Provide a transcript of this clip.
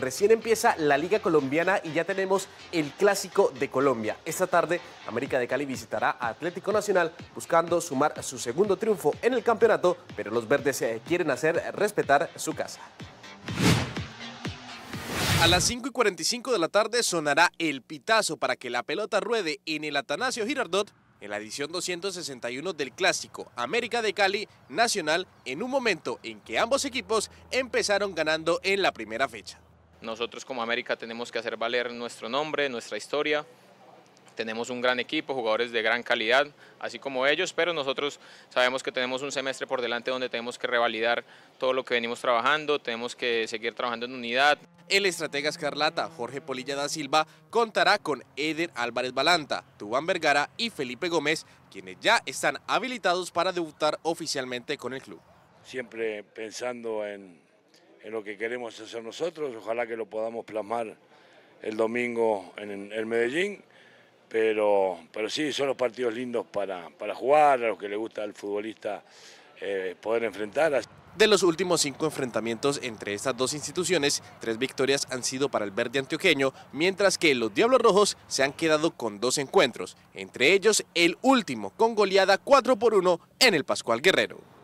Recién empieza la Liga Colombiana y ya tenemos el Clásico de Colombia. Esta tarde, América de Cali visitará a Atlético Nacional buscando sumar su segundo triunfo en el campeonato, pero los verdes eh, quieren hacer respetar su casa. A las 5 y 45 de la tarde sonará el pitazo para que la pelota ruede en el Atanasio Girardot en la edición 261 del clásico América de Cali Nacional en un momento en que ambos equipos empezaron ganando en la primera fecha. Nosotros como América tenemos que hacer valer nuestro nombre, nuestra historia. Tenemos un gran equipo, jugadores de gran calidad, así como ellos, pero nosotros sabemos que tenemos un semestre por delante donde tenemos que revalidar todo lo que venimos trabajando, tenemos que seguir trabajando en unidad. El estratega escarlata Jorge Polilla da Silva contará con Eder Álvarez Balanta, Tubán Vergara y Felipe Gómez, quienes ya están habilitados para debutar oficialmente con el club. Siempre pensando en en lo que queremos hacer nosotros, ojalá que lo podamos plasmar el domingo en el Medellín, pero, pero sí, son los partidos lindos para, para jugar, a los que le gusta al futbolista eh, poder enfrentar. De los últimos cinco enfrentamientos entre estas dos instituciones, tres victorias han sido para el verde antioqueño, mientras que los Diablos Rojos se han quedado con dos encuentros, entre ellos el último con goleada 4 por 1 en el Pascual Guerrero.